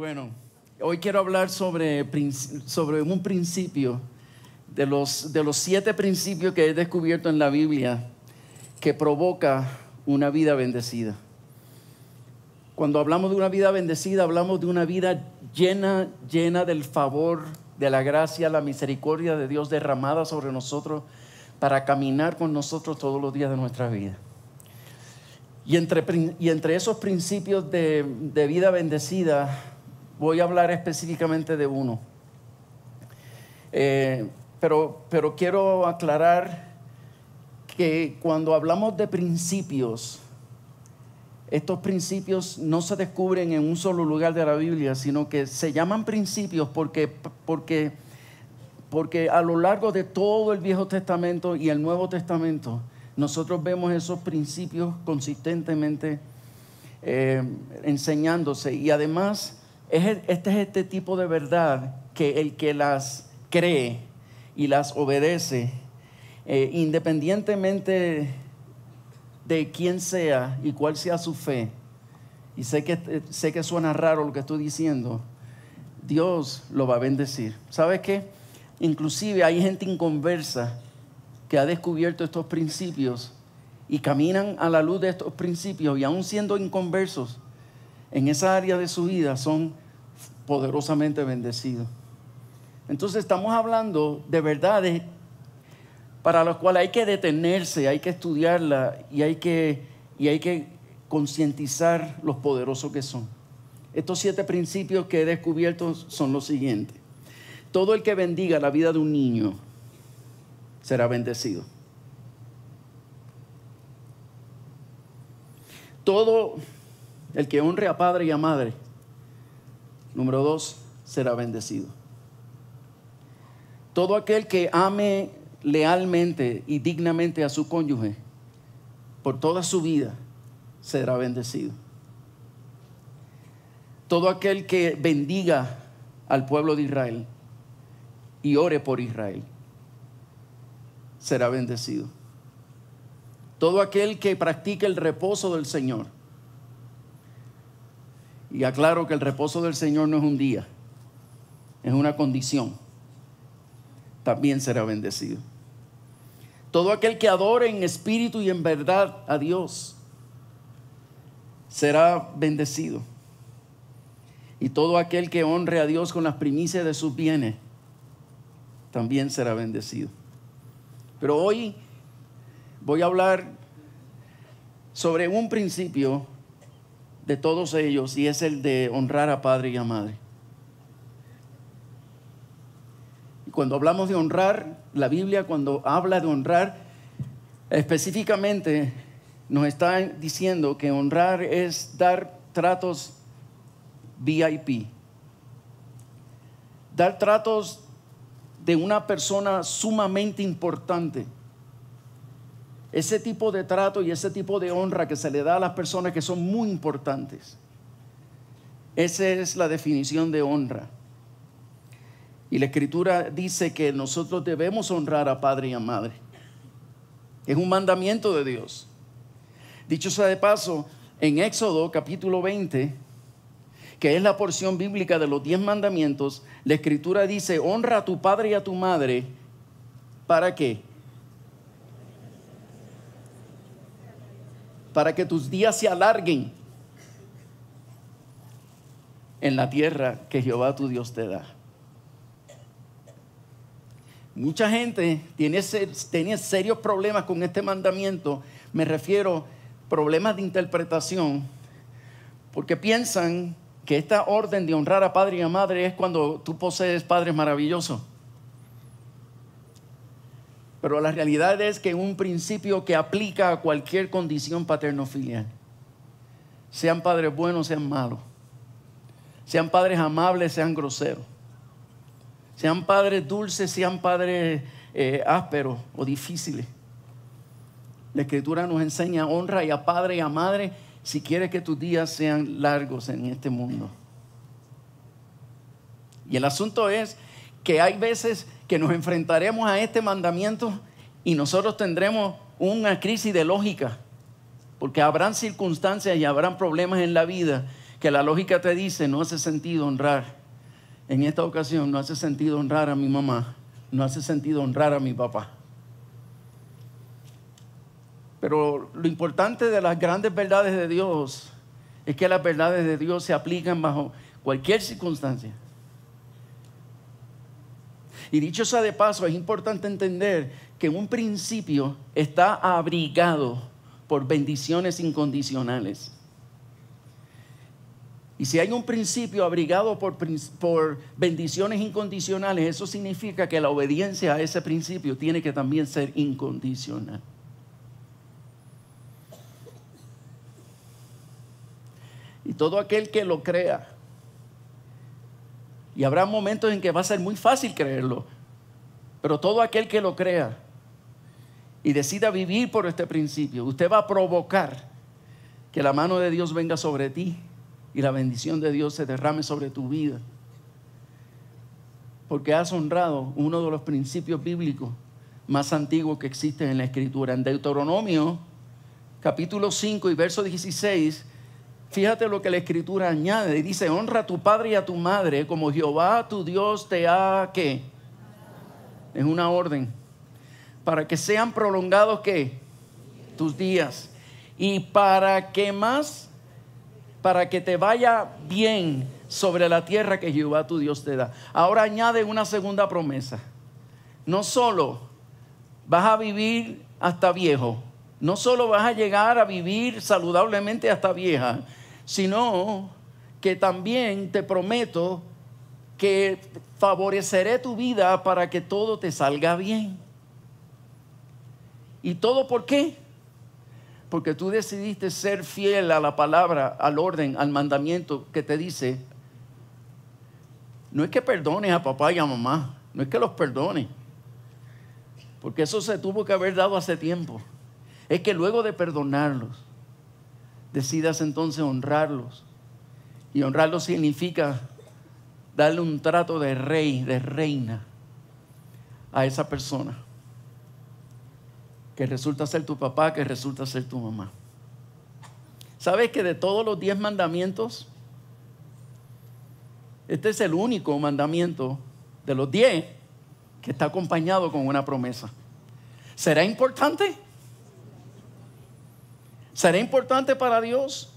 Bueno, hoy quiero hablar sobre, un principio de los, siete principios que he descubierto en la Biblia que provoca una vida bendecida. Cuando hablamos de una vida bendecida, hablamos de una vida llena, llena del favor, de la gracia, la misericordia de Dios derramada sobre nosotros para caminar con nosotros todos los días de nuestra vida. Y entre, esos principios de, de vida bendecida Voy a hablar específicamente de uno. Eh, pero, pero quiero aclarar que cuando hablamos de principios, estos principios no se descubren en un solo lugar de la Biblia, sino que se llaman principios porque, porque, porque a lo largo de todo el Viejo Testamento y el Nuevo Testamento, nosotros vemos esos principios consistentemente eh, enseñándose. Y además, este es este tipo de verdad que el que las cree y las obedece, eh, independientemente de quién sea y cuál sea su fe, y sé que, eh, sé que suena raro lo que estoy diciendo, Dios lo va a bendecir. ¿Sabes qué? Inclusive hay gente inconversa que ha descubierto estos principios y caminan a la luz de estos principios y aún siendo inconversos, en esa área de su vida son poderosamente bendecidos. Entonces estamos hablando de verdades para las cuales hay que detenerse, hay que estudiarla y hay que, que concientizar los poderosos que son. Estos siete principios que he descubierto son los siguientes. Todo el que bendiga la vida de un niño será bendecido. Todo el que honre a padre y a madre, número dos, será bendecido. Todo aquel que ame lealmente y dignamente a su cónyuge por toda su vida será bendecido. Todo aquel que bendiga al pueblo de Israel y ore por Israel será bendecido. Todo aquel que practique el reposo del Señor y aclaro que el reposo del Señor no es un día, es una condición. También será bendecido. Todo aquel que adore en espíritu y en verdad a Dios será bendecido. Y todo aquel que honre a Dios con las primicias de sus bienes también será bendecido. Pero hoy voy a hablar sobre un principio de todos ellos y es el de honrar a padre y a madre. Y cuando hablamos de honrar, la Biblia cuando habla de honrar, específicamente nos está diciendo que honrar es dar tratos VIP, dar tratos de una persona sumamente importante ese tipo de trato y ese tipo de honra que se le da a las personas que son muy importantes. Esa es la definición de honra. Y la escritura dice que nosotros debemos honrar a padre y a madre. Es un mandamiento de Dios. Dicho sea de paso, en Éxodo capítulo 20, que es la porción bíblica de los diez mandamientos, la escritura dice, honra a tu padre y a tu madre. ¿Para qué? para que tus días se alarguen en la tierra que Jehová tu Dios te da. Mucha gente tiene, serios problemas con este mandamiento. Me refiero problemas de interpretación, porque piensan que esta orden de honrar a padre y a madre es cuando tú posees padres maravillosos. Pero la realidad es que un principio que aplica a cualquier condición paternofilial, sean padres buenos, sean malos, sean padres amables, sean groseros, sean padres dulces, sean padres eh, ásperos o difíciles. La escritura nos enseña honra y a padre y a madre si quieres que tus días sean largos en este mundo. Y el asunto es que hay veces que nos enfrentaremos a este mandamiento y nosotros tendremos una crisis de lógica, porque habrán circunstancias y habrán problemas en la vida que la lógica te dice no hace sentido honrar. En esta ocasión no hace sentido honrar a mi mamá, no hace sentido honrar a mi papá. Pero lo importante de las grandes verdades de Dios es que las verdades de Dios se aplican bajo cualquier circunstancia. Y dicho sea de paso, es importante entender que un principio está abrigado por bendiciones incondicionales. Y si hay un principio abrigado por, por, bendiciones incondicionales, eso significa que la obediencia a ese principio tiene que también ser incondicional. Y todo aquel que lo crea y habrá momentos en que va a ser muy fácil creerlo. Pero todo aquel que lo crea y decida vivir por este principio, usted va a provocar que la mano de Dios venga sobre ti y la bendición de Dios se derrame sobre tu vida. Porque has honrado uno de los principios bíblicos más antiguos que existen en la Escritura. En Deuteronomio, capítulo 5 y verso 16, Fíjate lo que la escritura añade. Dice, honra a tu padre y a tu madre como Jehová tu Dios te ha que. Es una orden. Para que sean prolongados que tus días. Y para que más, para que te vaya bien sobre la tierra que Jehová tu Dios te da. Ahora añade una segunda promesa. No solo vas a vivir hasta viejo, no solo vas a llegar a vivir saludablemente hasta vieja, sino que también te prometo que favoreceré tu vida para que todo te salga bien. ¿Y todo por qué? Porque tú decidiste ser fiel a la palabra, al orden, al mandamiento que te dice. No es que perdones a papá y a mamá, no es que los perdones, porque eso se tuvo que haber dado hace tiempo. Es que luego de perdonarlos, decidas entonces honrarlos. Y honrarlos significa darle un trato de rey, de reina a esa persona que resulta ser tu papá, que resulta ser tu mamá. ¿Sabes que de todos los diez mandamientos, este es el único mandamiento de los diez que está acompañado con una promesa? ¿Será importante? ¿Será importante para Dios?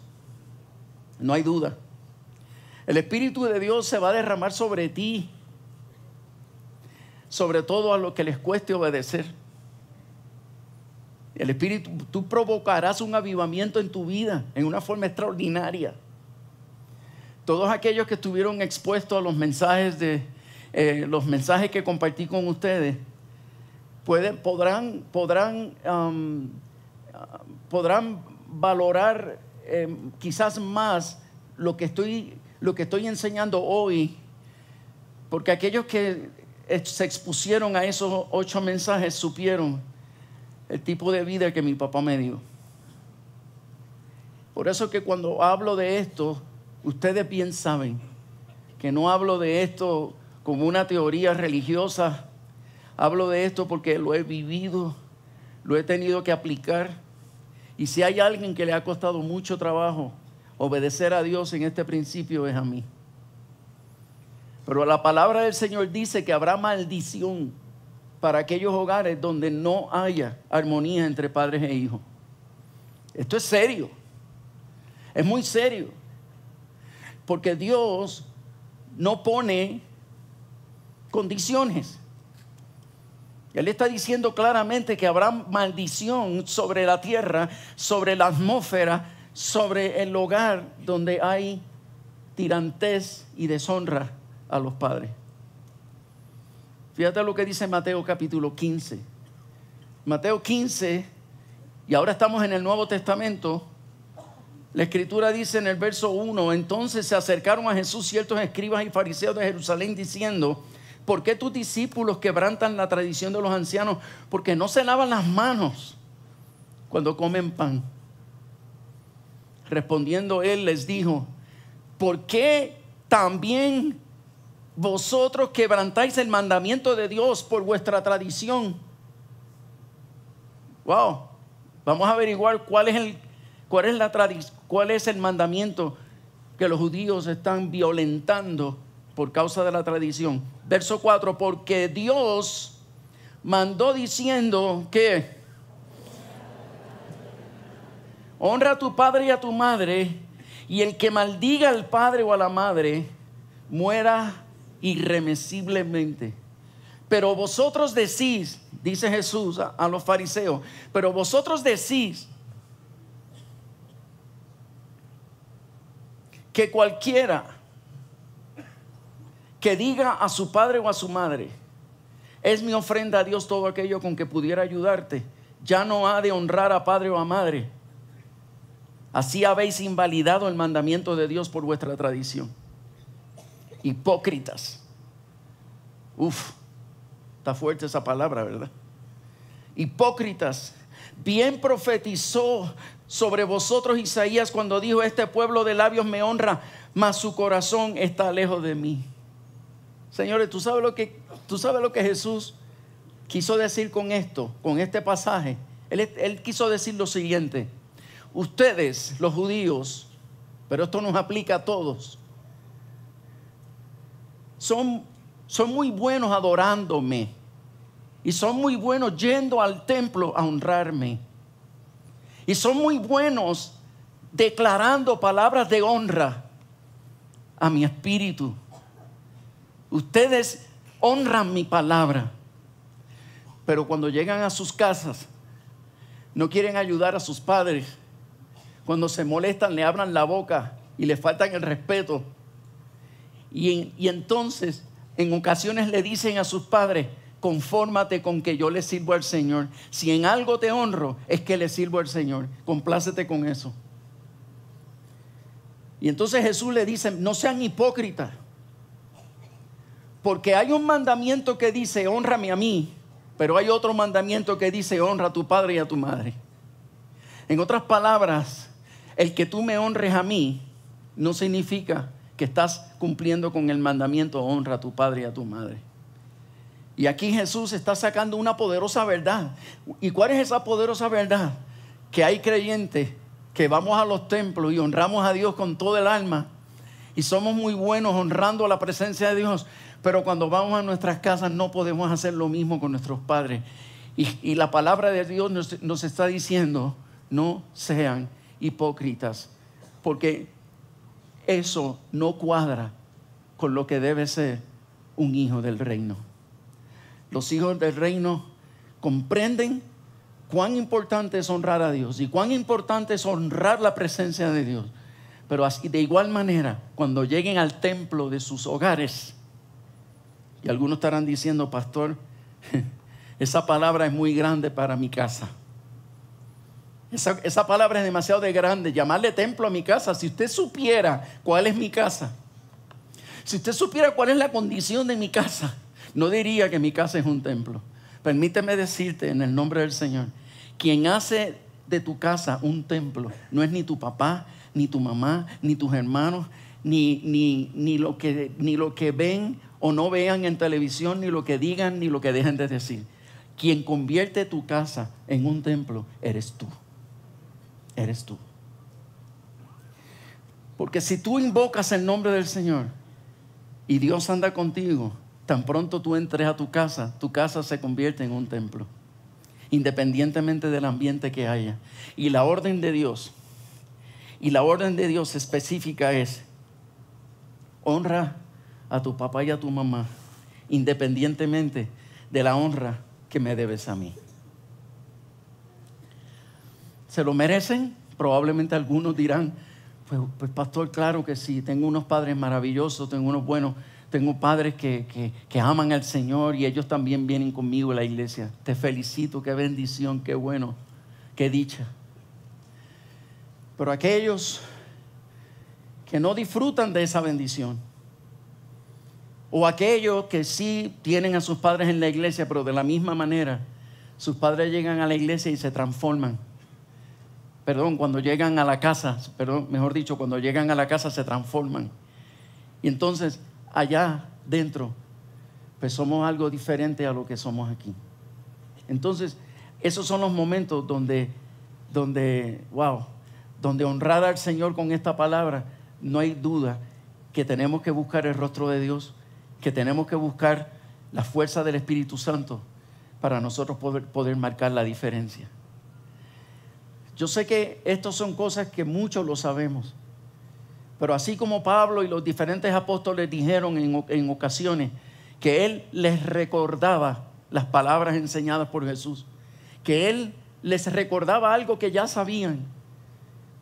No hay duda. El Espíritu de Dios se va a derramar sobre ti, sobre todo a lo que les cueste obedecer. El Espíritu, tú provocarás un avivamiento en tu vida en una forma extraordinaria. Todos aquellos que estuvieron expuestos a los mensajes de eh, los mensajes que compartí con ustedes pueden, podrán, podrán, um, podrán valorar eh, quizás más lo que, estoy, lo que estoy enseñando hoy, porque aquellos que se expusieron a esos ocho mensajes supieron el tipo de vida que mi papá me dio. Por eso que cuando hablo de esto, ustedes bien saben que no hablo de esto como una teoría religiosa, hablo de esto porque lo he vivido, lo he tenido que aplicar y si hay alguien que le ha costado mucho trabajo obedecer a Dios en este principio, es a mí. Pero la palabra del Señor dice que habrá maldición para aquellos hogares donde no haya armonía entre padres e hijos. Esto es serio. Es muy serio. Porque Dios no pone condiciones. Y Él está diciendo claramente que habrá maldición sobre la tierra, sobre la atmósfera, sobre el hogar donde hay tirantez y deshonra a los padres. Fíjate lo que dice Mateo capítulo 15. Mateo 15, y ahora estamos en el Nuevo Testamento, la escritura dice en el verso 1, entonces se acercaron a Jesús ciertos escribas y fariseos de Jerusalén diciendo, ¿por qué tus discípulos quebrantan la tradición de los ancianos? Porque no se lavan las manos cuando comen pan. Respondiendo él les dijo, ¿por qué también vosotros quebrantáis el mandamiento de Dios por vuestra tradición? Wow, vamos a averiguar cuál es el, cuál es la cuál es el mandamiento que los judíos están violentando por causa de la tradición. Verso 4, porque Dios mandó diciendo que honra a tu padre y a tu madre, y el que maldiga al padre o a la madre muera irremisiblemente. Pero vosotros decís, dice Jesús a los fariseos, pero vosotros decís que cualquiera que diga a su padre o a su madre, es mi ofrenda a Dios todo aquello con que pudiera ayudarte, ya no ha de honrar a padre o a madre. Así habéis invalidado el mandamiento de Dios por vuestra tradición. Hipócritas. Uf, está fuerte esa palabra, ¿verdad? Hipócritas. Bien profetizó sobre vosotros Isaías cuando dijo, este pueblo de labios me honra, mas su corazón está lejos de mí. Señores, ¿tú sabes lo que, tú sabes lo que Jesús quiso decir con esto, con este pasaje? Él, quiso decir lo siguiente. Ustedes, los judíos, pero esto nos aplica a todos, son, son muy buenos adorándome y son muy buenos yendo al templo a honrarme. Y son muy buenos declarando palabras de honra a mi espíritu. Ustedes honran mi palabra, pero cuando llegan a sus casas no quieren ayudar a sus padres. Cuando se molestan le abran la boca y le faltan el respeto. Y, entonces en ocasiones le dicen a sus padres, confórmate con que yo le sirvo al Señor. Si en algo te honro, es que le sirvo al Señor. Complácete con eso. Y entonces Jesús le dice, no sean hipócritas. Porque hay un mandamiento que dice, honrame a mí, pero hay otro mandamiento que dice, honra a tu padre y a tu madre. En otras palabras, el que tú me honres a mí no significa que estás cumpliendo con el mandamiento, honra a tu padre y a tu madre. Y aquí Jesús está sacando una poderosa verdad. ¿Y cuál es esa poderosa verdad? Que hay creyentes que vamos a los templos y honramos a Dios con todo el alma y somos muy buenos honrando a la presencia de Dios, pero cuando vamos a nuestras casas no podemos hacer lo mismo con nuestros padres. Y, la palabra de Dios nos, está diciendo, no sean hipócritas, porque eso no cuadra con lo que debe ser un hijo del reino. Los hijos del reino comprenden cuán importante es honrar a Dios y cuán importante es honrar la presencia de Dios. Pero de igual manera, cuando lleguen al templo de sus hogares, y algunos estarán diciendo, pastor, esa palabra es muy grande para mi casa. Esa, palabra es demasiado grande. Llamarle templo a mi casa. Si usted supiera cuál es mi casa, si usted supiera cuál es la condición de mi casa, no diría que mi casa es un templo. Permíteme decirte en el nombre del Señor, quien hace de tu casa un templo no es ni tu papá, ni tu mamá, ni tus hermanos, ni, ni, ni, lo, que, ni lo que ven o no vean en televisión ni lo que digan ni lo que dejen de decir. Quien convierte tu casa en un templo eres tú. Eres tú. Porque si tú invocas el nombre del Señor y Dios anda contigo, tan pronto tú entres a tu casa, tu casa se convierte en un templo, independientemente del ambiente que haya. Y la orden de Dios, y la orden de Dios específica es, honra a tu papá y a tu mamá, independientemente de la honra que me debes a mí. ¿Se lo merecen? Probablemente algunos dirán, pues, pues pastor, claro que sí, tengo unos padres maravillosos, tengo unos buenos, tengo padres que, que aman al Señor y ellos también vienen conmigo a la iglesia. Te felicito, qué bendición, qué bueno, qué dicha. Pero aquellos que no disfrutan de esa bendición, o aquellos que sí tienen a sus padres en la iglesia, pero de la misma manera, sus padres llegan a la iglesia y se transforman. Perdón, cuando llegan a la casa, perdón, mejor dicho, cuando llegan a la casa se transforman. Y entonces, allá dentro, pues somos algo diferente a lo que somos aquí. Entonces, esos son los momentos donde, donde, wow, donde honrada al Señor con esta palabra, no hay duda que tenemos que buscar el rostro de Dios que tenemos que buscar la fuerza del Espíritu Santo para nosotros poder, marcar la diferencia. Yo sé que estas son cosas que muchos lo sabemos, pero así como Pablo y los diferentes apóstoles dijeron en ocasiones que él les recordaba las palabras enseñadas por Jesús, que él les recordaba algo que ya sabían,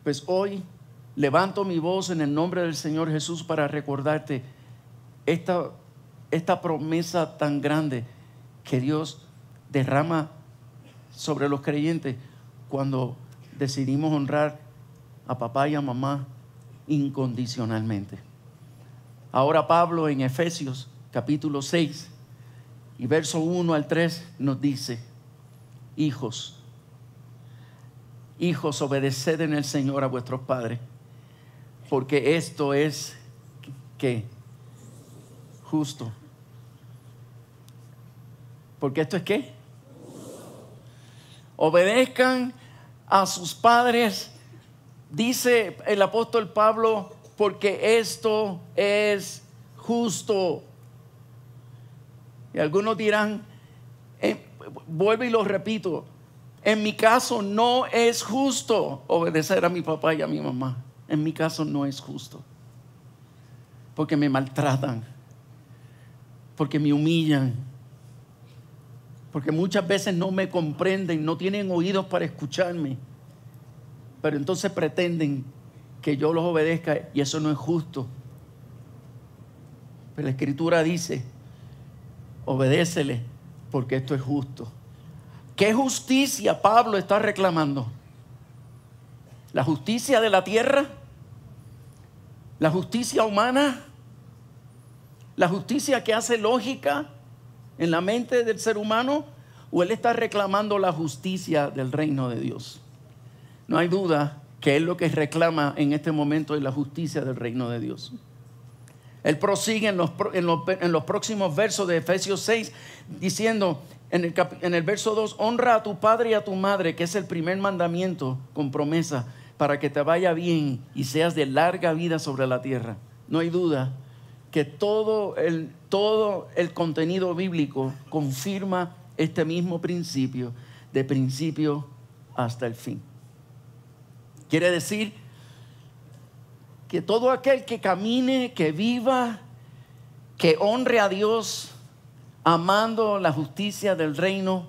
pues hoy levanto mi voz en el nombre del Señor Jesús para recordarte esta esta promesa tan grande que Dios derrama sobre los creyentes cuando decidimos honrar a papá y a mamá incondicionalmente. Ahora Pablo en Efesios capítulo 6 y verso 1 al 3 nos dice, hijos, hijos, obedeced en el Señor a vuestros padres, porque esto es que justo. Porque esto es qué? Obedezcan a sus padres, dice el apóstol Pablo, porque esto es justo. Y algunos dirán, eh, vuelvo y lo repito, en mi caso no es justo obedecer a mi papá y a mi mamá. En mi caso no es justo. Porque me maltratan. Porque me humillan porque muchas veces no me comprenden, no tienen oídos para escucharme, pero entonces pretenden que yo los obedezca y eso no es justo. Pero la escritura dice, obedécele porque esto es justo. ¿Qué justicia Pablo está reclamando? ¿La justicia de la tierra? ¿La justicia humana? ¿La justicia que hace lógica? en la mente del ser humano o él está reclamando la justicia del reino de Dios. No hay duda que es lo que reclama en este momento es la justicia del reino de Dios. Él prosigue en los, próximos versos de Efesios 6 diciendo, en el, en el verso 2, honra a tu padre y a tu madre, que es el primer mandamiento con promesa, para que te vaya bien y seas de larga vida sobre la tierra. No hay duda que todo el, todo el contenido bíblico confirma este mismo principio, de principio hasta el fin. Quiere decir que todo aquel que camine, que viva, que honre a Dios, amando la justicia del reino,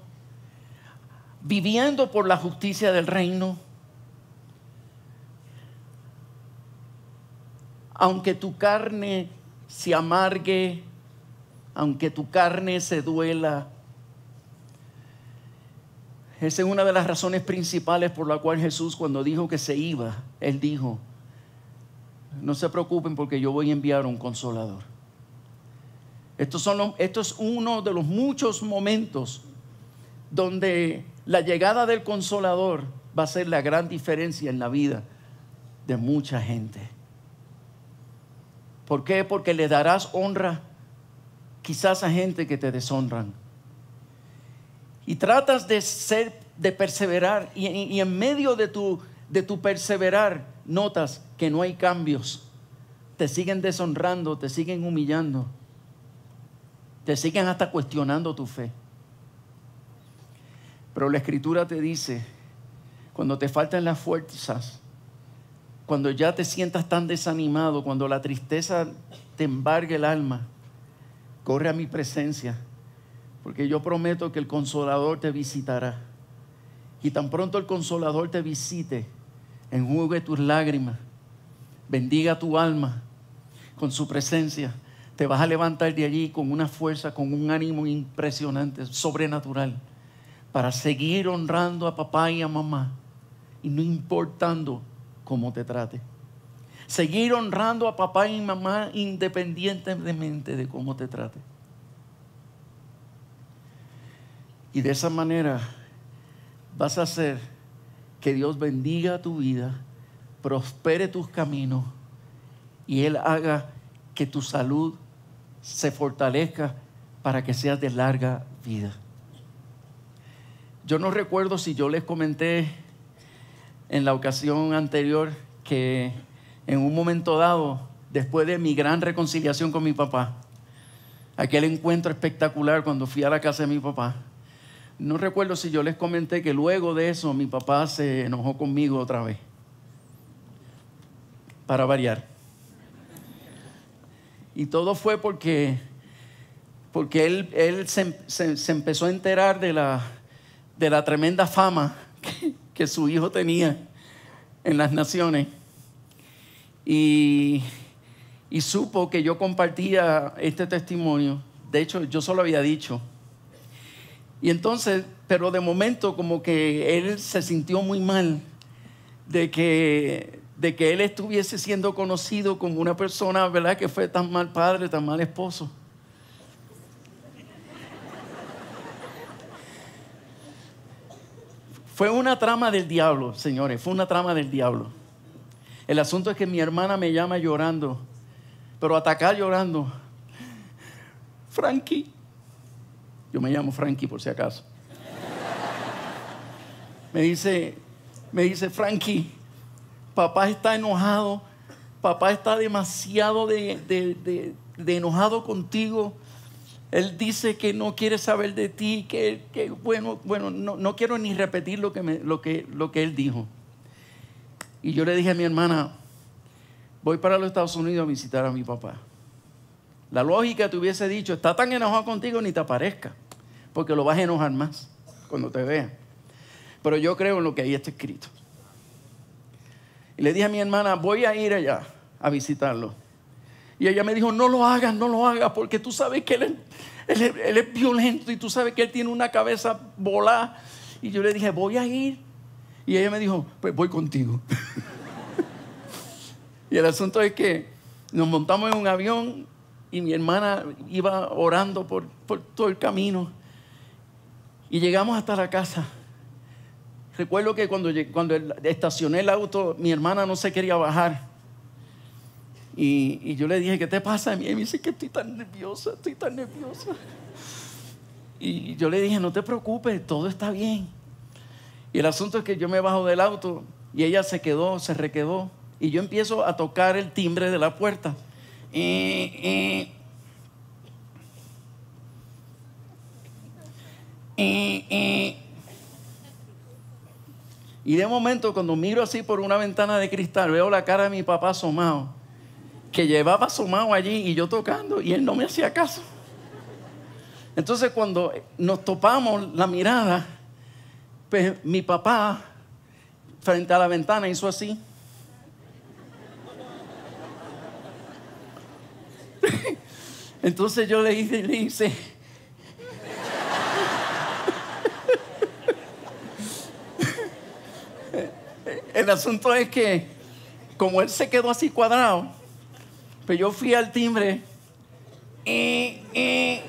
viviendo por la justicia del reino, aunque tu carne se amargue, aunque tu carne se duela. Esa es una de las razones principales por la cual Jesús cuando dijo que se iba, él dijo, no se preocupen porque yo voy a enviar un consolador. Esto, esto es uno de los muchos momentos donde la llegada del consolador va a ser la gran diferencia en la vida de mucha gente. ¿Por qué? Porque le darás honra quizás a gente que te deshonran. Y tratas de ser, de perseverar, y, en medio de tu, de tu perseverar notas que no hay cambios. Te siguen deshonrando, te siguen humillando, te siguen hasta cuestionando tu fe. Pero la escritura te dice, cuando te faltan las fuerzas, cuando ya te sientas tan desanimado, cuando la tristeza te embargue el alma, corre a mi presencia, porque yo prometo que el consolador te visitará. Y tan pronto el consolador te visite, enjugue tus lágrimas, bendiga tu alma con su presencia, te vas a levantar de allí con una fuerza, con un ánimo impresionante, sobrenatural, para seguir honrando a papá y a mamá, y no importando cómo te trate. Seguir honrando a papá y mamá independientemente de cómo te trate. Y de esa manera vas a hacer que Dios bendiga tu vida, prospere tus caminos y Él haga que tu salud se fortalezca para que seas de larga vida. Yo no recuerdo si yo les comenté en la ocasión anterior que en un momento dado, después de mi gran reconciliación con mi papá, aquel encuentro espectacular cuando fui a la casa de mi papá, no recuerdo si yo les comenté que luego de eso mi papá se enojó conmigo otra vez, para variar. Y todo fue porque, porque él, él se, empezó a enterar de la, de la tremenda fama que, que su hijo tenía en las naciones y, supo que yo compartía este testimonio. De hecho, yo solo había dicho. Y entonces, pero de momento como que él se sintió muy mal de que, de que él estuviese siendo conocido como una persona, ¿verdad? Que fue tan mal padre, tan mal esposo. Fue una trama del diablo, señores, fue una trama del diablo. El asunto es que mi hermana me llama llorando, pero atacar llorando. Frankie, yo me llamo Frankie por si acaso. Me dice, me dice Frankie, papá está enojado, papá está demasiado de, de enojado contigo él dice que no quiere saber de ti, que, bueno, bueno, no, quiero ni repetir lo que, lo que él dijo. Y yo le dije a mi hermana, voy para los Estados Unidos a visitar a mi papá. La lógica te hubiese dicho, está tan enojado contigo ni te aparezca, porque lo vas a enojar más cuando te vea. Pero yo creo en lo que ahí está escrito. Y le dije a mi hermana, voy a ir allá a visitarlo. Y ella me dijo, no lo hagas, no lo hagas, porque tú sabes que él, es violento y tú sabes que él tiene una cabeza volada. Y yo le dije, voy a ir. Y ella me dijo, pues voy contigo. y el asunto es que nos montamos en un avión y mi hermana iba orando por, por todo el camino. Y llegamos hasta la casa. Recuerdo que cuando, cuando estacioné el auto, mi hermana no se quería bajar y, yo le dije, ¿qué te pasa? A mí? Y me dice que estoy tan nerviosa, estoy tan nerviosa. Y yo le dije, no te preocupes, todo está bien. Y el asunto es que yo me bajo del auto y ella se quedó, se requedó. Y yo empiezo a tocar el timbre de la puerta. Y, eh, eh. eh, y de momento, cuando miro así por una ventana de cristal, veo la cara de mi papá asomado que llevaba su mano allí y yo tocando y él no me hacía caso. Entonces cuando nos topamos la mirada, pues mi papá frente a la ventana hizo así. Entonces yo le hice, le hice. El asunto es que como él se quedó así cuadrado, pero yo fui al timbre. Eh, eh.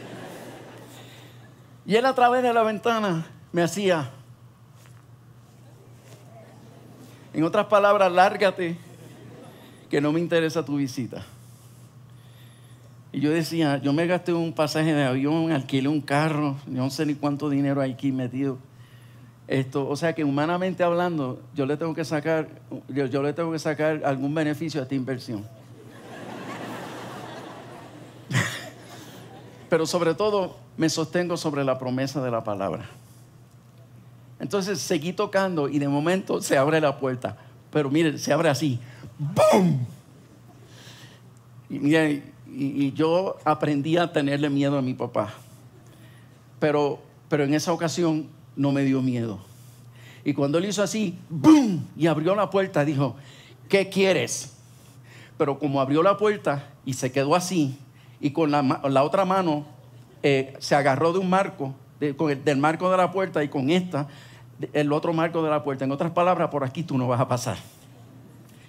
Y él a través de la ventana me hacía. En otras palabras, lárgate, que no me interesa tu visita. Y yo decía, yo me gasté un pasaje de avión, alquilé un carro, no sé ni cuánto dinero hay aquí metido. Esto, o sea que humanamente hablando, yo le tengo que sacar, yo le tengo que sacar algún beneficio a esta inversión. pero sobre todo me sostengo sobre la promesa de la palabra. Entonces seguí tocando y de momento se abre la puerta, pero miren, se abre así, ¡boom! Y, yo aprendí a tenerle miedo a mi papá, pero, pero en esa ocasión no me dio miedo. Y cuando él hizo así, ¡boom! Y abrió la puerta, dijo, ¿qué quieres? Pero como abrió la puerta y se quedó así, y con la, otra mano eh, se agarró de un marco, del marco de la puerta y con esta, el otro marco de la puerta. En otras palabras, por aquí tú no vas a pasar.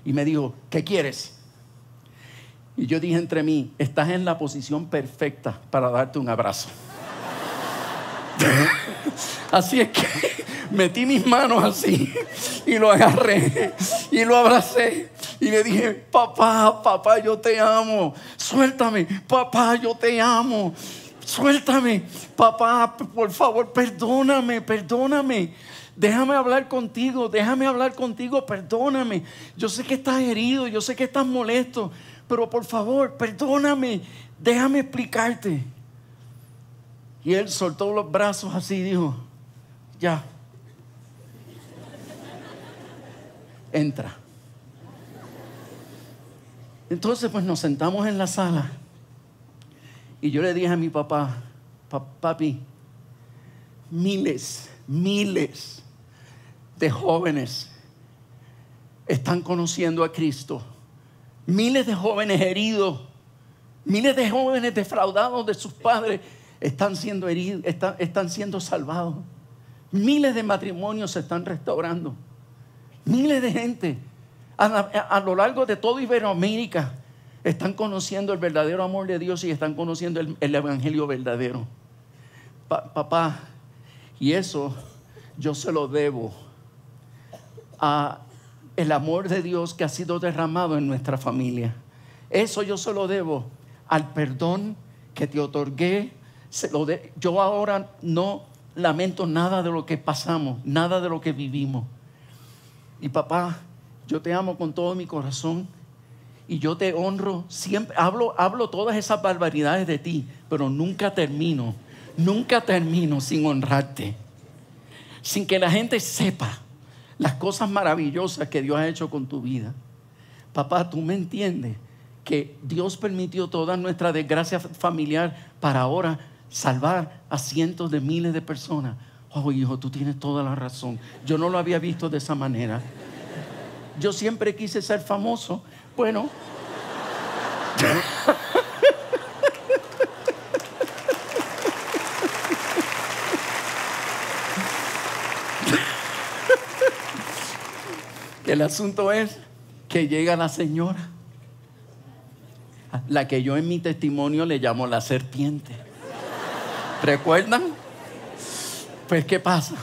Y me dijo, ¿qué quieres? Y yo dije entre mí, estás en la posición perfecta para darte un abrazo. Así es que metí mis manos así y lo agarré y lo abracé y le dije, papá, papá, yo te amo, suéltame, papá, yo te amo, suéltame, papá, por favor, perdóname, perdóname. Déjame hablar contigo, déjame hablar contigo, perdóname. Yo sé que estás herido, yo sé que estás molesto, pero por favor, perdóname, déjame explicarte. Y él soltó los brazos así y dijo, ya, entra. Entonces, pues nos sentamos en la sala y yo le dije a mi papá, papi, miles, miles de jóvenes están conociendo a Cristo. Miles de jóvenes heridos, miles de jóvenes defraudados de sus padres están siendo heridos, están, están siendo salvados. Miles de matrimonios se están restaurando. Miles de gente a, lo largo de toda Iberoamérica están conociendo el verdadero amor de Dios y están conociendo el, Evangelio verdadero. papá, y eso yo se lo debo a el amor de Dios que ha sido derramado en nuestra familia. Eso yo se lo debo al perdón que te otorgué. yo ahora no lamento nada de lo que pasamos, nada de lo que vivimos. Y papá, yo te amo con todo mi corazón y yo te honro. Siempre hablo, hablo todas esas barbaridades de ti, pero nunca termino, nunca termino sin honrarte. Sin que la gente sepa las cosas maravillosas que Dios ha hecho con tu vida. Papá, tú me entiendes que Dios permitió toda nuestra desgracia familiar para ahora salvar a cientos de miles de personas oh hijo, tú tienes toda la razón. Yo no lo había visto de esa manera. Yo siempre quise ser famoso. Bueno. El asunto es que llega la señora, la que yo en mi testimonio le llamo la serpiente. ¿Recuerdan? Pues, ¿qué pasa?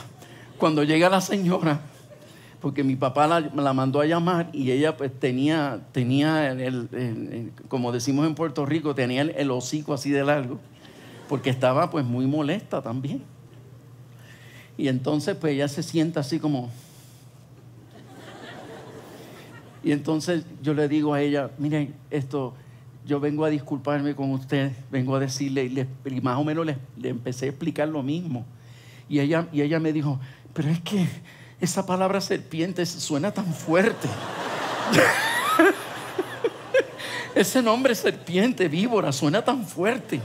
Cuando llega la señora, porque mi papá la, la mandó a llamar y ella pues tenía, tenía el, como decimos en Puerto Rico, tenía el, hocico así de largo, porque estaba pues muy molesta también. Y entonces pues ella se sienta así como... Y entonces yo le digo a ella, miren, esto, yo vengo a disculparme con usted, vengo a decirle, y, y más o menos le empecé a explicar lo mismo y ella, y ella me dijo, pero es que esa palabra serpiente suena tan fuerte. Ese nombre serpiente, víbora, suena tan fuerte.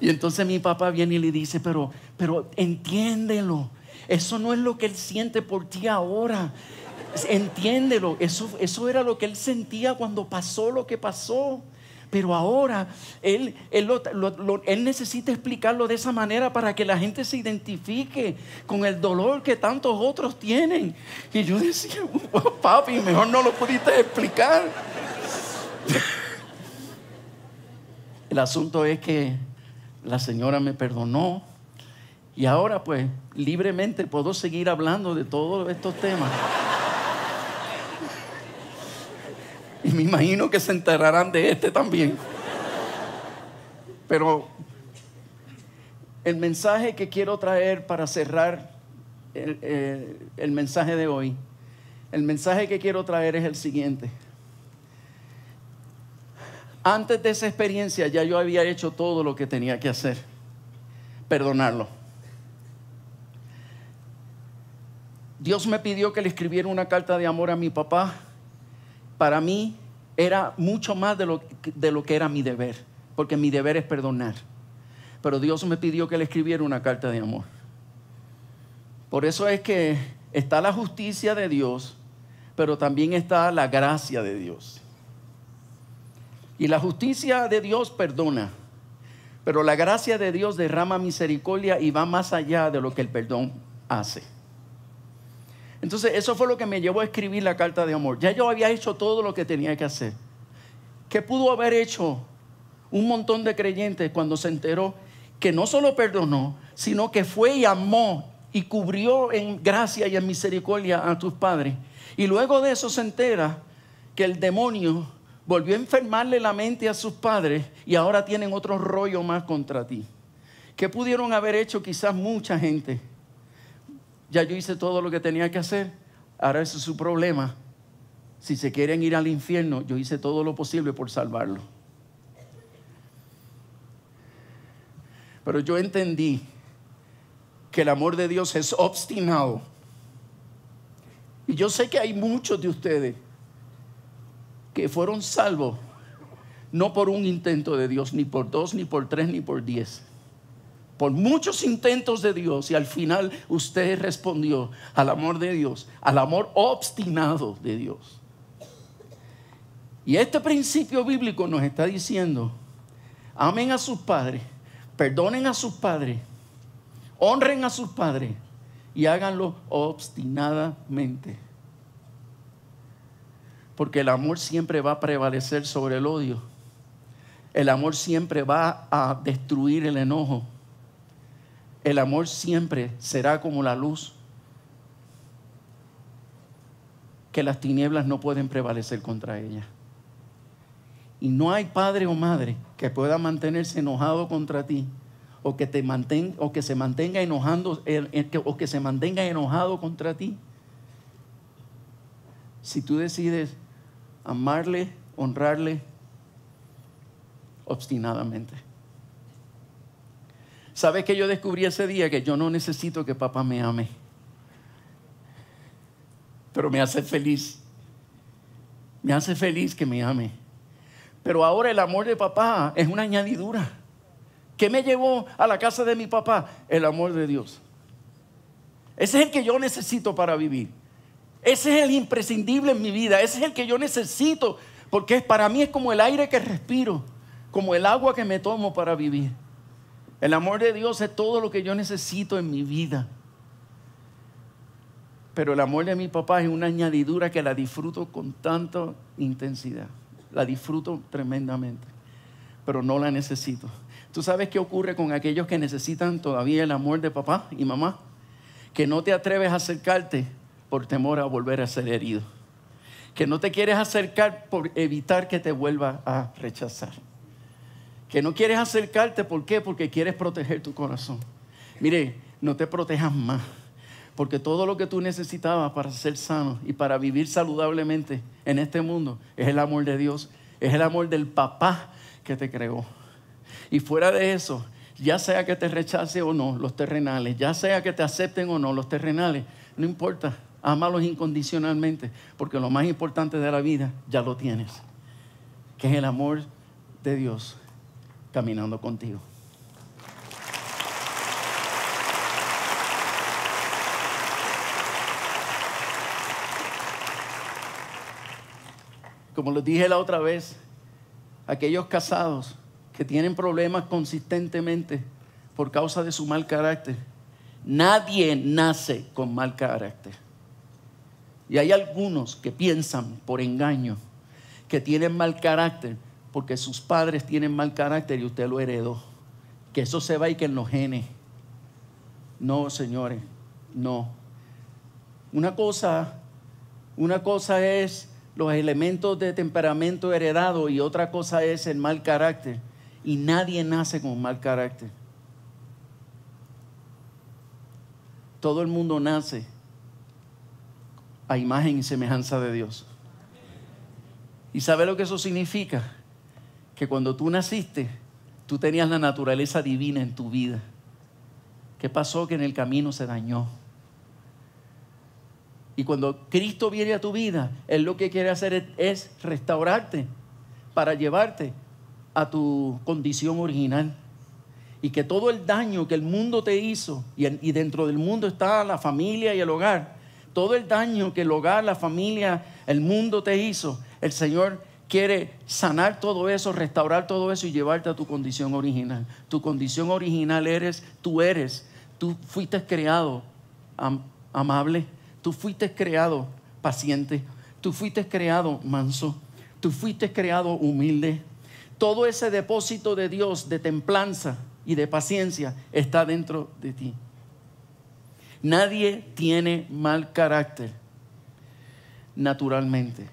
Y entonces mi papá viene y le dice, pero, pero entiéndelo. Eso no es lo que él siente por ti ahora. Entiéndelo. Eso, eso era lo que él sentía cuando pasó lo que pasó. Pero ahora él, necesita explicarlo de esa manera para que la gente se identifique con el dolor que tantos otros tienen. Y yo decía, papi, mejor no lo pudiste explicar. el asunto es que la señora me perdonó y ahora pues libremente puedo seguir hablando de todos estos temas. Y me imagino que se enterrarán de este también. Pero el mensaje que quiero traer para cerrar eh, el, mensaje de hoy, el mensaje que quiero traer es el siguiente. Antes de esa experiencia ya yo había hecho todo lo que tenía que hacer, perdonarlo. Dios me pidió que le escribiera una carta de amor a mi papá para mí era mucho más de lo, que era mi deber, porque mi deber es perdonar. Pero Dios me pidió que le escribiera una carta de amor. Por eso es que está la justicia de Dios, pero también está la gracia de Dios. Y la justicia de Dios perdona, pero la gracia de Dios derrama misericordia y va más allá de lo que el perdón hace. Entonces eso fue lo que me llevó a escribir la carta de amor. Ya yo había hecho todo lo que tenía que hacer. ¿Qué pudo haber hecho un montón de creyentes cuando se enteró que no solo perdonó, sino que fue y amó y cubrió en gracia y en misericordia a tus padres? Y luego de eso se entera que el demonio volvió a enfermarle la mente a sus padres y ahora tienen otro rollo más contra ti. ¿Qué pudieron haber hecho quizás mucha gente? Ya yo hice todo lo que tenía que hacer. Ahora ese es su problema. Si se quieren ir al infierno, yo hice todo lo posible por salvarlo. Pero yo entendí que el amor de Dios es obstinado. Y yo sé que hay muchos de ustedes que fueron salvos no por un intento de Dios, ni por dos, ni por tres, ni por diez por muchos intentos de Dios y al final usted respondió al amor de Dios, al amor obstinado de Dios. Y este principio bíblico nos está diciendo, amen a sus padres, perdonen a sus padres, honren a sus padres y háganlo obstinadamente. Porque el amor siempre va a prevalecer sobre el odio. El amor siempre va a destruir el enojo el amor siempre será como la luz que las tinieblas no pueden prevalecer contra ella. Y no hay padre o madre que pueda mantenerse enojado contra ti o que, te mantenga, o que se mantenga enojando o que se mantenga enojado contra ti. Si tú decides amarle, honrarle obstinadamente. ¿Sabes que yo descubrí ese día que yo no necesito que papá me ame? Pero me hace feliz. Me hace feliz que me ame. Pero ahora el amor de papá es una añadidura. ¿Qué me llevó a la casa de mi papá? El amor de Dios. Ese es el que yo necesito para vivir. Ese es el imprescindible en mi vida. Ese es el que yo necesito. Porque para mí es como el aire que respiro, como el agua que me tomo para vivir. El amor de Dios es todo lo que yo necesito en mi vida. Pero el amor de mi papá es una añadidura que la disfruto con tanta intensidad. La disfruto tremendamente, pero no la necesito. ¿Tú sabes qué ocurre con aquellos que necesitan todavía el amor de papá y mamá? Que no te atreves a acercarte por temor a volver a ser herido. Que no te quieres acercar por evitar que te vuelva a rechazar que no quieres acercarte. ¿Por qué? Porque quieres proteger tu corazón. Mire, no te protejas más. Porque todo lo que tú necesitabas para ser sano y para vivir saludablemente en este mundo es el amor de Dios, es el amor del papá que te creó. Y fuera de eso, ya sea que te rechace o no los terrenales, ya sea que te acepten o no los terrenales, no importa, amalos incondicionalmente, porque lo más importante de la vida ya lo tienes, que es el amor de Dios caminando contigo. Como les dije la otra vez, aquellos casados que tienen problemas consistentemente por causa de su mal carácter, nadie nace con mal carácter. Y hay algunos que piensan por engaño que tienen mal carácter porque sus padres tienen mal carácter y usted lo heredó. Que eso se va y que en los No, señores, no. Una cosa, una cosa es los elementos de temperamento heredado y otra cosa es el mal carácter. Y nadie nace con mal carácter. Todo el mundo nace a imagen y semejanza de Dios. ¿Y sabe lo que eso significa? que cuando tú naciste, tú tenías la naturaleza divina en tu vida. ¿Qué pasó? Que en el camino se dañó. Y cuando Cristo viene a tu vida, Él lo que quiere hacer es, restaurarte para llevarte a tu condición original. Y que todo el daño que el mundo te hizo, y dentro del mundo está la familia y el hogar, todo el daño que el hogar, la familia, el mundo te hizo, el Señor quiere sanar todo eso, restaurar todo eso y llevarte a tu condición original. Tu condición original eres, tú eres, tú fuiste creado amable, tú fuiste creado paciente, tú fuiste creado manso, tú fuiste creado humilde. Todo ese depósito de Dios de templanza y de paciencia está dentro de ti. Nadie tiene mal carácter naturalmente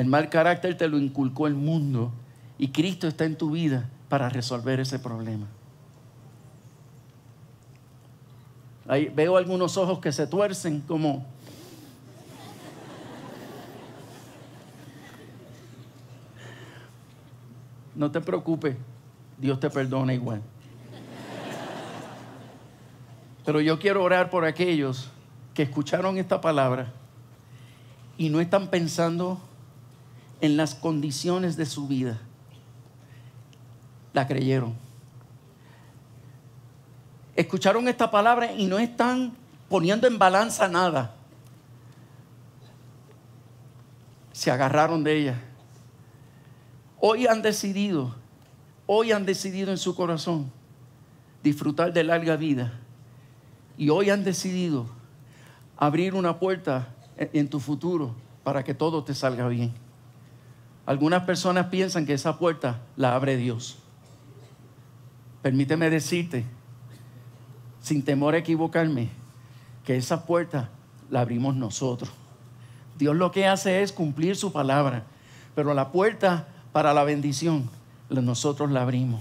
el mal carácter te lo inculcó el mundo y Cristo está en tu vida para resolver ese problema. Ahí veo algunos ojos que se tuercen como... No te preocupes, Dios te perdona igual. Pero yo quiero orar por aquellos que escucharon esta palabra y no están pensando en las condiciones de su vida, la creyeron. Escucharon esta palabra y no están poniendo en balanza nada. Se agarraron de ella. Hoy han decidido, hoy han decidido en su corazón disfrutar de larga vida. Y hoy han decidido abrir una puerta en tu futuro para que todo te salga bien. Algunas personas piensan que esa puerta la abre Dios. Permíteme decirte, sin temor a equivocarme, que esa puerta la abrimos nosotros. Dios lo que hace es cumplir su palabra, pero la puerta para la bendición nosotros la abrimos.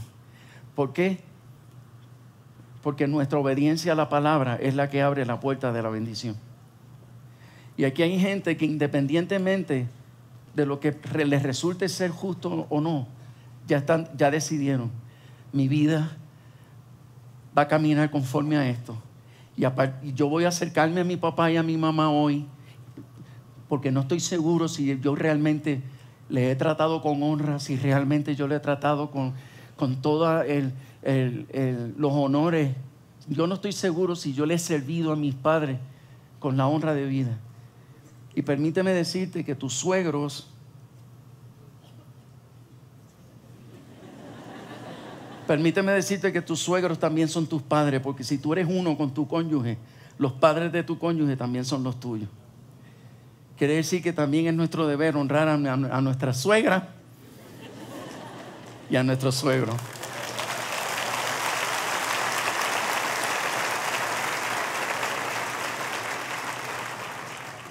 ¿Por qué? Porque nuestra obediencia a la palabra es la que abre la puerta de la bendición. Y aquí hay gente que independientemente de lo que les resulte ser justo o no, ya, están, ya decidieron, mi vida va a caminar conforme a esto. Y, yo voy a acercarme a mi papá y a mi mamá hoy, porque no estoy seguro si yo realmente le he tratado con honra, si realmente yo le he tratado con, con todos los honores. Yo no estoy seguro si yo le he servido a mis padres con la honra de vida. Y permíteme decirte que tus suegros permíteme decirte que tus suegros también son tus padres, porque si tú eres uno con tu cónyuge, los padres de tu cónyuge también son los tuyos. Quiere decir que también es nuestro deber honrar a, a nuestra suegra y a nuestro suegro.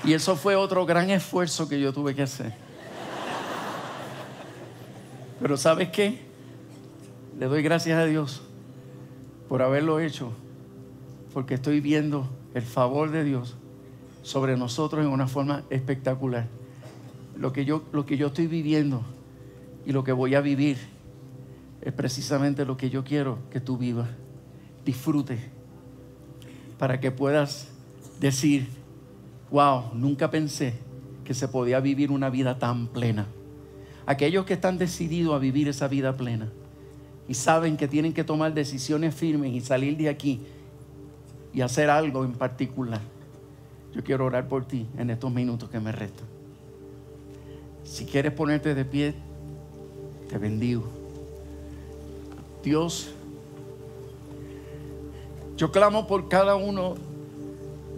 Y eso fue otro gran esfuerzo que yo tuve que hacer. Pero ¿sabes qué? Le doy gracias a Dios por haberlo hecho, porque estoy viendo el favor de Dios sobre nosotros en una forma espectacular. Lo que yo, lo que yo estoy viviendo y lo que voy a vivir es precisamente lo que yo quiero que tú vivas. Disfrute para que puedas decir, wow, nunca pensé que se podía vivir una vida tan plena. Aquellos que están decididos a vivir esa vida plena y saben que tienen que tomar decisiones firmes y salir de aquí y hacer algo en particular. Yo quiero orar por ti en estos minutos que me restan. Si quieres ponerte de pie, te bendigo. Dios, yo clamo por cada uno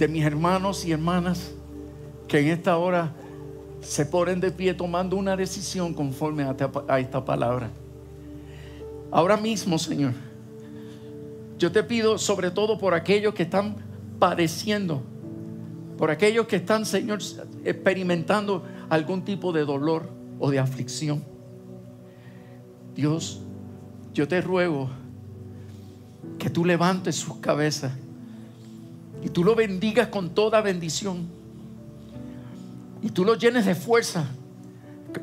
de mis hermanos y hermanas que en esta hora se ponen de pie tomando una decisión conforme a esta palabra. Ahora mismo, Señor, yo te pido sobre todo por aquellos que están padeciendo, por aquellos que están, Señor, experimentando algún tipo de dolor o de aflicción. Dios, yo te ruego que tú levantes sus cabezas tú lo bendigas con toda bendición y tú lo llenes de fuerza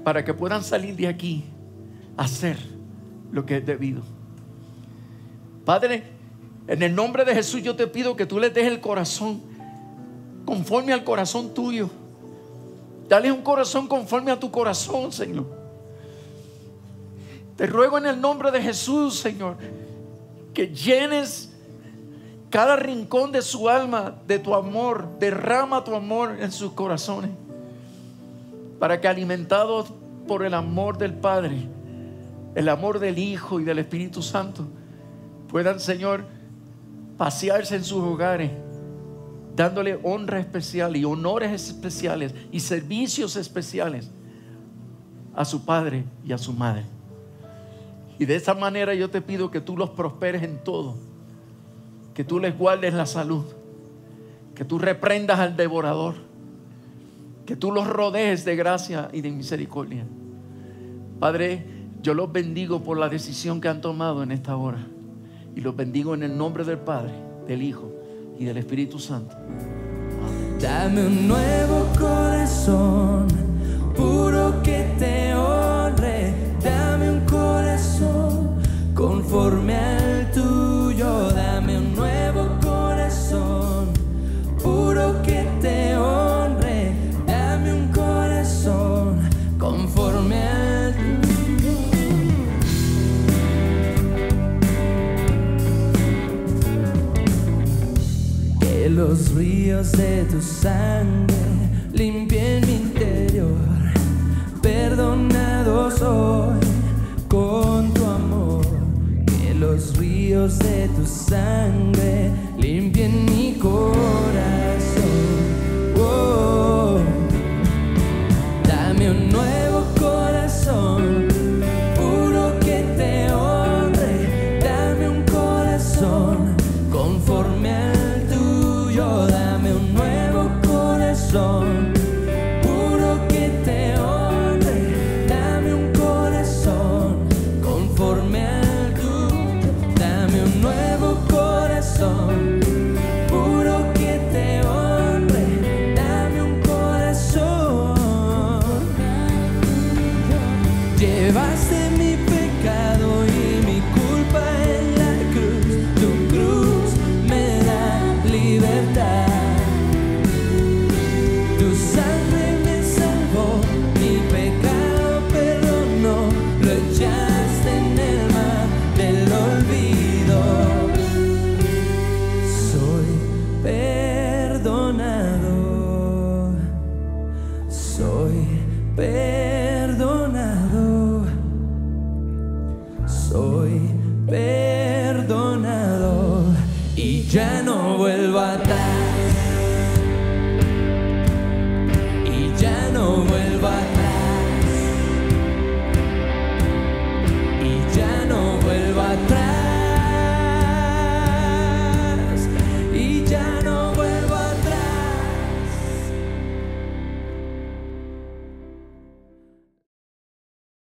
para que puedan salir de aquí a hacer lo que es debido. Padre, en el nombre de Jesús yo te pido que tú les des el corazón conforme al corazón tuyo. Dale un corazón conforme a tu corazón, Señor. Te ruego en el nombre de Jesús, Señor, que llenes cada rincón de su alma, de tu amor, derrama tu amor en sus corazones. Para que alimentados por el amor del Padre, el amor del Hijo y del Espíritu Santo, puedan, Señor, pasearse en sus hogares, dándole honra especial y honores especiales y servicios especiales a su padre y a su madre. Y de esa manera yo te pido que tú los prosperes en todo que tú les guardes la salud, que tú reprendas al devorador, que tú los rodees de gracia y de misericordia. Padre, yo los bendigo por la decisión que han tomado en esta hora y los bendigo en el nombre del Padre, del Hijo y del Espíritu Santo. Dame un nuevo corazón puro que te honre, dame un corazón conforme a los ríos de tu sangre limpien mi interior. Perdonado soy con tu amor. Que los ríos de tu sangre limpien mi corazón.